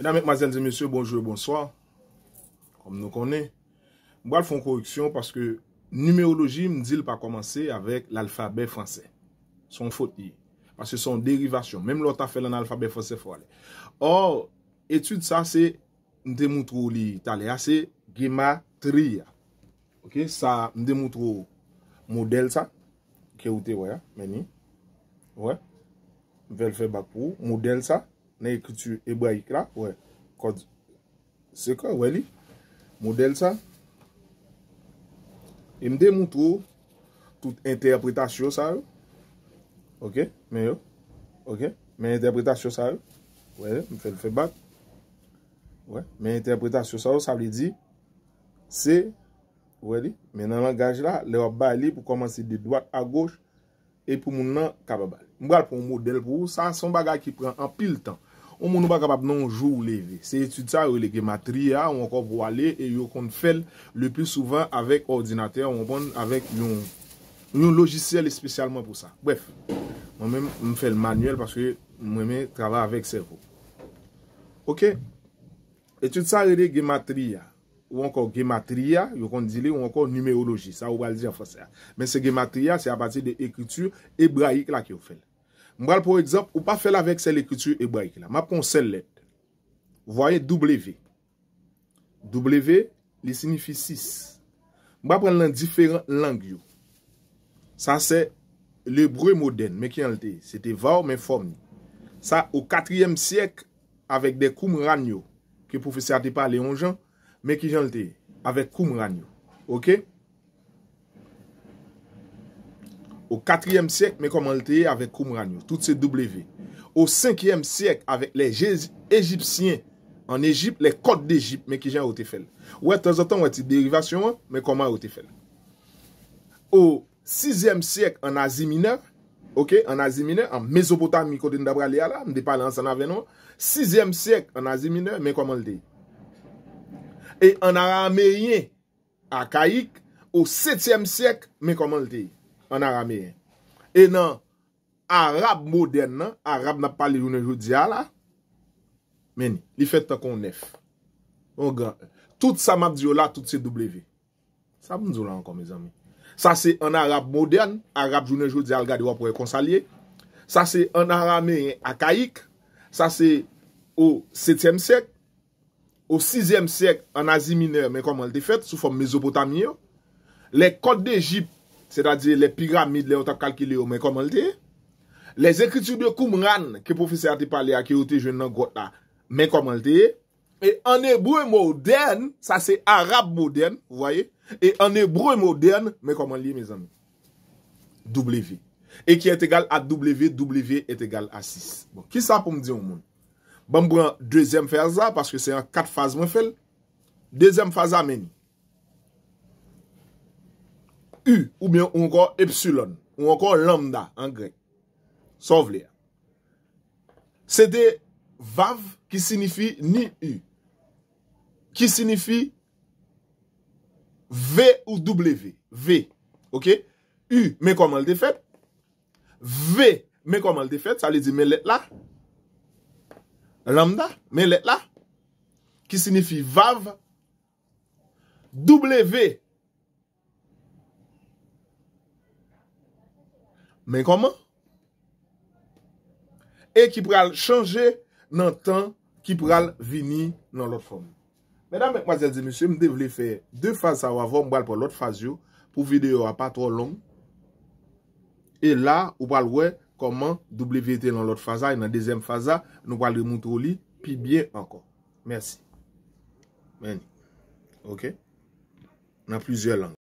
Mèdamek mazelze mèsyo, bonjou, bonsoi. Kom nou konè. Mbo al fon korreksyon paske nimeyologi mdil pa komanse avèk l'alfabè fransè. Son fote yè. Paske son derivasyon. Mèm lò ta fè lè n'alfabè fransè fò alè. Or, etude sa se mdè moutrou li talè. A se gematria. Ok? Sa mdè moutrou model sa. Kè ou te wè ya, meni. Vèl fè bak pou. Model sa. nan ekritur ebraik la, wè, kod, se kwa, wè li, model sa, imde moun trou, tout interpretasyon sa yo, ok, mè yo, ok, mè interpretasyon sa yo, wè, mwen fè l fè bat, wè, mè interpretasyon sa yo, sa li di, se, wè li, mè nan langaj la, lè wè bali, pou komanse de dwat a goch, e pou moun nan kaba bali, mwen wè pou model vou, sa son bagay ki pran an pil tan, Ou moun nou ba kapap nan jou ou leve. Se etuta ou le gematriya ou ankon wale, e yo kon fel le pi souvan avèk ordinatèr, ou ankon avèk yon logistèl espesyalman pou sa. Bwèf, mwen mè mwen fel manuel paske mwen mè travè avèk servo. Ok? Etuta ou le gematriya ou ankon gematriya, yo kon dile ou ankon numéologi, sa ou wale di anfon se a. Men se gematriya se apati de ekritu ebraik la ki yo fel. Mbal pou ekzop, ou pa fè la vek se l'ekritur ebraik la. Mba pon sel let. Voye W. W, li sinifis 6. Mba pren lan diferant lang yo. Sa se, le bre modern, mek yon lte. Se te vaw, me form ni. Sa, ou 4e siyek, avèk de koum ranyo. Ki pou fè sati pa le onjan, mek yon lte. Avèk koum ranyo. Ok? Ou 4e sèk, mè koman lteye avè koum ranyo. Tout se double V. Ou 5e sèk, avè lè egipsyen. An egip, lè kote d'Egip, mè ki jen ou te fèl. Ou wè tèzotan, wè ti derivasyon an, mè koman ou te fèl. Ou 6e sèk, an aziminer. Ok, an aziminer, an mezopotamikotendabrali ala. Mde palan san avè nou. 6e sèk, an aziminer, mè koman lteye. E an arameryen, akayik. Ou 7e sèk, mè koman lteye. E nan Arab modern nan, Arab nan pale jounen joudia la, meni, li fet ta kon nef. Mwen gen, tout sa map diyo oh la, tout se w. Sa moun diyo la ankon, me zami. Sa se en Arab modern, Arab jounen joudia, al gadi wap wè konsalye. Sa se en Arab menyen akayik, sa se o setyem sek, o sizyem sek, an azi mine, men koman li te fet, sou fòm mezopotamye. Le kote de Egip, C'est-à-dire les pyramides lè ou tap kalkilè ou mèkoman lè te. Les écritures de Koumran ki professeur te pale a ki ou te joun nan Gota mèkoman lè te. Et en hébreu modern, sa se Arab modern, vous voyez. Et en hébreu modern, mèkoman lè mes amis. W. Et ki et egal a W, W et egal a 6. Bon, ki sa pou m diyon moun? Bon, m bwen deuxième phase a, parce que c'est en quatre phases mè fèl. Deuxième phase a mè nè. U, ou bien encore epsilon, ou encore lambda en grec. Sauf les. C'est vav qui signifie ni U, qui signifie V ou W. V, ok? U, mais comment le défait? V, mais comment le défait? Ça veut dire, mais là. Lambda, mais là. Qui signifie vav. W, Men koman? E ki pral chanje nan tan ki pral vini nan lot fom. Medan men kwa zel di misyo, mde vle fey de fasa wavon mbal pou lot faz yo pou videyo wap pa tro long. E la wal wè koman double vete nan lot fasa, nan dezem fasa, nan wale moutro li, pi bie ankon. Mersi. Men. Ok? Nan plizye lang.